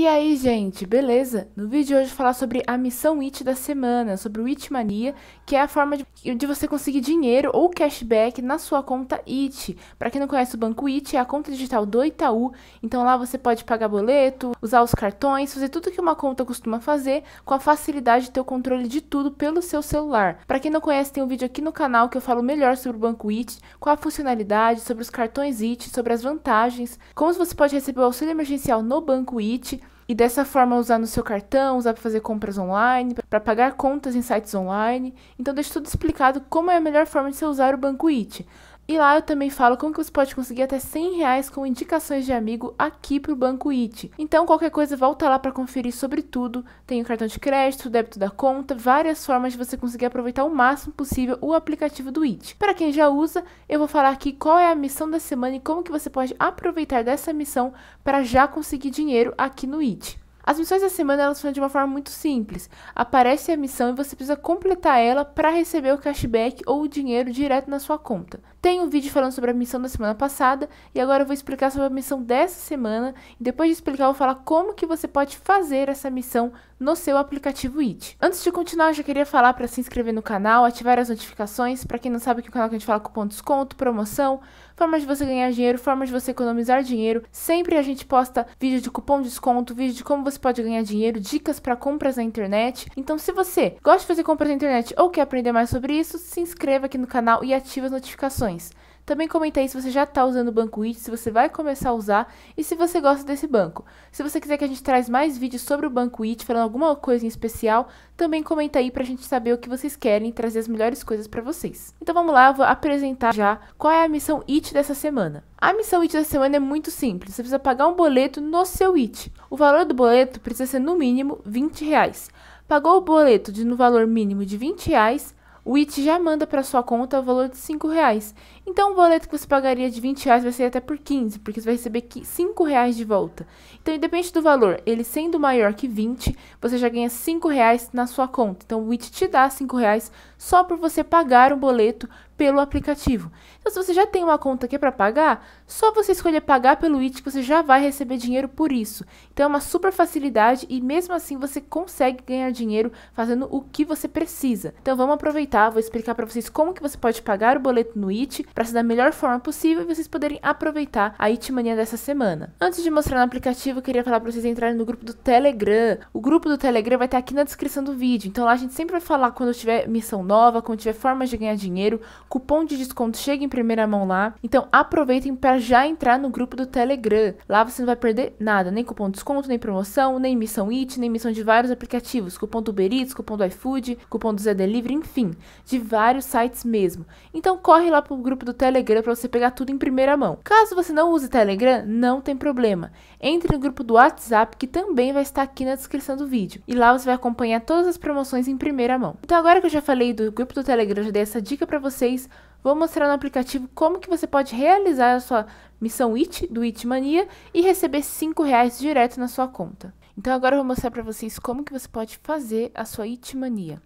E aí, gente, beleza? No vídeo de hoje eu vou falar sobre a missão IT da semana, sobre o IT Mania, que é a forma de, de você conseguir dinheiro ou cashback na sua conta IT. Para quem não conhece o Banco IT, é a conta digital do Itaú, então lá você pode pagar boleto, usar os cartões, fazer tudo que uma conta costuma fazer, com a facilidade de ter o controle de tudo pelo seu celular. Para quem não conhece, tem um vídeo aqui no canal que eu falo melhor sobre o Banco IT, qual a funcionalidade, sobre os cartões IT, sobre as vantagens, como você pode receber o auxílio emergencial no Banco IT, e dessa forma usar no seu cartão, usar para fazer compras online, para pagar contas em sites online. Então deixa tudo explicado como é a melhor forma de você usar o Banco IT. E lá eu também falo como que você pode conseguir até 100 reais com indicações de amigo aqui para o Banco IT. Então qualquer coisa volta lá para conferir sobre tudo. Tem o cartão de crédito, o débito da conta, várias formas de você conseguir aproveitar o máximo possível o aplicativo do IT. Para quem já usa, eu vou falar aqui qual é a missão da semana e como que você pode aproveitar dessa missão para já conseguir dinheiro aqui no IT. As missões da semana elas funcionam de uma forma muito simples. Aparece a missão e você precisa completar ela para receber o cashback ou o dinheiro direto na sua conta. Tem um vídeo falando sobre a missão da semana passada e agora eu vou explicar sobre a missão dessa semana e depois de explicar eu vou falar como que você pode fazer essa missão no seu aplicativo IT. Antes de continuar, eu já queria falar para se inscrever no canal, ativar as notificações. Para quem não sabe que o canal que a gente fala é cupom desconto, promoção, formas de você ganhar dinheiro, formas de você economizar dinheiro. Sempre a gente posta vídeo de cupom desconto, vídeo de como você pode ganhar dinheiro, dicas para compras na internet. Então, se você gosta de fazer compras na internet ou quer aprender mais sobre isso, se inscreva aqui no canal e ative as notificações. Também comenta aí se você já está usando o banco IT, se você vai começar a usar e se você gosta desse banco. Se você quiser que a gente traz mais vídeos sobre o banco IT, falando alguma coisa em especial, também comenta aí para a gente saber o que vocês querem e trazer as melhores coisas para vocês. Então vamos lá, eu vou apresentar já qual é a missão IT dessa semana. A missão IT da semana é muito simples, você precisa pagar um boleto no seu IT. O valor do boleto precisa ser no mínimo 20 reais. Pagou o boleto de, no valor mínimo de 20 reais, o IT já manda para sua conta o valor de 5 reais. Então, o boleto que você pagaria de 20 reais vai ser até por 15, porque você vai receber 5 reais de volta. Então, independente do valor, ele sendo maior que 20, você já ganha 5 reais na sua conta. Então, o IT te dá 5 reais só por você pagar o boleto pelo aplicativo. Então, se você já tem uma conta aqui é para pagar, só você escolher pagar pelo IT que você já vai receber dinheiro por isso. Então, é uma super facilidade e mesmo assim você consegue ganhar dinheiro fazendo o que você precisa. Então, vamos aproveitar, vou explicar para vocês como que você pode pagar o boleto no IT para ser da melhor forma possível e vocês poderem aproveitar a Itmania dessa semana. Antes de mostrar no aplicativo, eu queria falar para vocês entrarem no grupo do Telegram. O grupo do Telegram vai estar aqui na descrição do vídeo, então lá a gente sempre vai falar quando tiver missão nova, quando tiver forma de ganhar dinheiro, cupom de desconto chega em primeira mão lá. Então aproveitem para já entrar no grupo do Telegram. Lá você não vai perder nada, nem cupom de desconto, nem promoção, nem missão IT, nem missão de vários aplicativos, cupom do Uber Eats, cupom do iFood, cupom do Zé Delivery, enfim, de vários sites mesmo. Então corre lá pro grupo do Telegram para você pegar tudo em primeira mão. Caso você não use Telegram, não tem problema. Entre no grupo do WhatsApp que também vai estar aqui na descrição do vídeo e lá você vai acompanhar todas as promoções em primeira mão. Então agora que eu já falei do grupo do Telegram, já dei essa dica para vocês, vou mostrar no aplicativo como que você pode realizar a sua missão IT do IT Mania e receber 5 reais direto na sua conta. Então agora eu vou mostrar para vocês como que você pode fazer a sua IT Mania.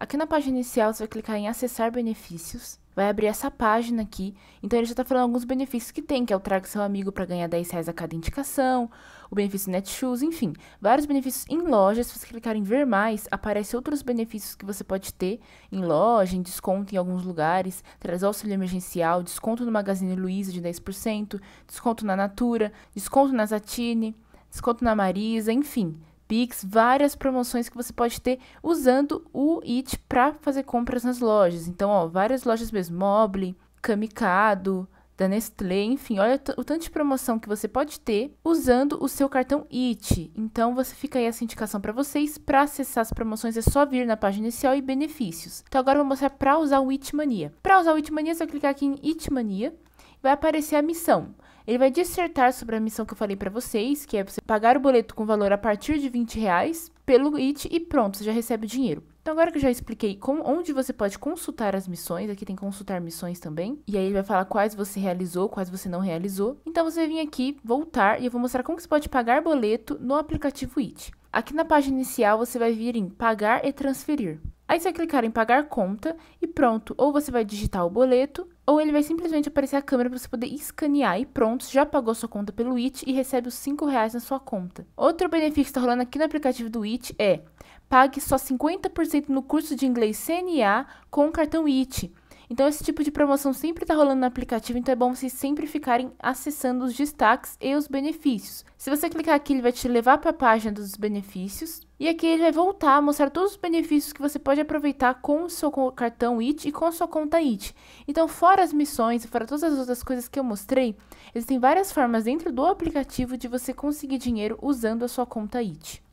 Aqui na página inicial, você vai clicar em acessar benefícios. Vai abrir essa página aqui. Então, ele já está falando alguns benefícios que tem, que é o traga seu amigo para ganhar 10 reais a cada indicação, o benefício Netshoes, enfim. Vários benefícios em lojas. Se você clicar em ver mais, aparece outros benefícios que você pode ter em loja, em desconto em alguns lugares, traz auxílio emergencial, desconto no Magazine Luiza de 10%, desconto na Natura, desconto na Zatine, desconto na Marisa, enfim. Pix, várias promoções que você pode ter usando o It para fazer compras nas lojas. Então, ó, várias lojas mesmo, Mobile, Kamikado, da Nestlé, enfim, olha o tanto de promoção que você pode ter usando o seu cartão IT. Então você fica aí essa indicação para vocês. Para acessar as promoções é só vir na página inicial e benefícios. Então agora eu vou mostrar para usar o IT Mania. Para usar o IT Mania, é só clicar aqui em IT Mania, e vai aparecer a missão. Ele vai dissertar sobre a missão que eu falei para vocês, que é você pagar o boleto com valor a partir de 20 reais pelo IT e pronto, você já recebe o dinheiro. Então, agora que eu já expliquei onde você pode consultar as missões, aqui tem consultar missões também, e aí ele vai falar quais você realizou, quais você não realizou. Então, você vai vir aqui, voltar, e eu vou mostrar como você pode pagar boleto no aplicativo IT. Aqui na página inicial, você vai vir em pagar e transferir. Aí você vai clicar em pagar conta e pronto, ou você vai digitar o boleto, ou ele vai simplesmente aparecer a câmera para você poder escanear e pronto, já pagou sua conta pelo IT e recebe os 5 reais na sua conta. Outro benefício que está rolando aqui no aplicativo do IT é pague só 50% no curso de inglês CNA com o cartão IT. Então, esse tipo de promoção sempre está rolando no aplicativo, então é bom vocês sempre ficarem acessando os destaques e os benefícios. Se você clicar aqui, ele vai te levar para a página dos benefícios. E aqui ele vai voltar a mostrar todos os benefícios que você pode aproveitar com o seu cartão IT e com a sua conta IT. Então, fora as missões e fora todas as outras coisas que eu mostrei, existem várias formas dentro do aplicativo de você conseguir dinheiro usando a sua conta IT.